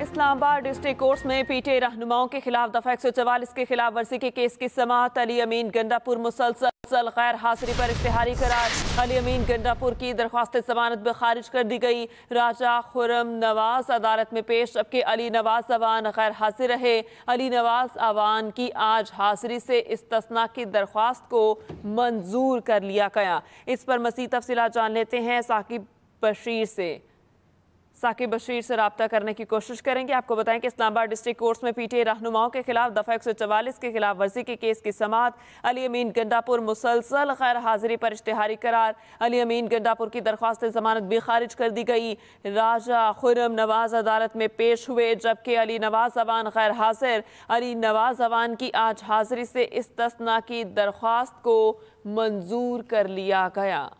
Islamabad district court में पीटे रहनुमाओं के खिलाफ दफा एक सौ चवालीस के खिलाफ वर्जी के केस की समात अली अमीन गंडापुर मुसलसल गैर हाजिरी पर इश्तहारी करार अली अमीन गंडापुर की दरख्वास्त जमानत में खारिज कर दी गई राजा खुरम नवाज अदालत में पेश जबकि अली नवाज अवान गैर हाजिर रहे अली नवाज अवान की आज हाजिरी से इस्तना की दरख्वास्त को मंजूर कर लिया गया इस पर मसीह तफसला जान लेते हैं साकिब बशीर से साकिब बशीर से रबता करने की कोशिश करेंगे आपको बताएं कि इस्लामाबाद डिस्ट्रिक्ट कोर्ट्स में पीटीए रहनुमाओं के खिलाफ दफा एक सौ चवालीस के खिलाफ वर्जी के केस की समात अली अमीन गंडापुर मुसलसल खैर हाजिरी पर इश्तहारी करार अली अमीन गंडापुर की दरख्वास्त जमानत भी खारिज कर दी गई राजा खुरम नवाज अदालत में पेश हुए जबकि अली नवाज अवान गैर हाजिर अली नवाज अवान की आज हाजिरी से इस तस्ना की दरख्वास्त को मंजूर कर लिया गया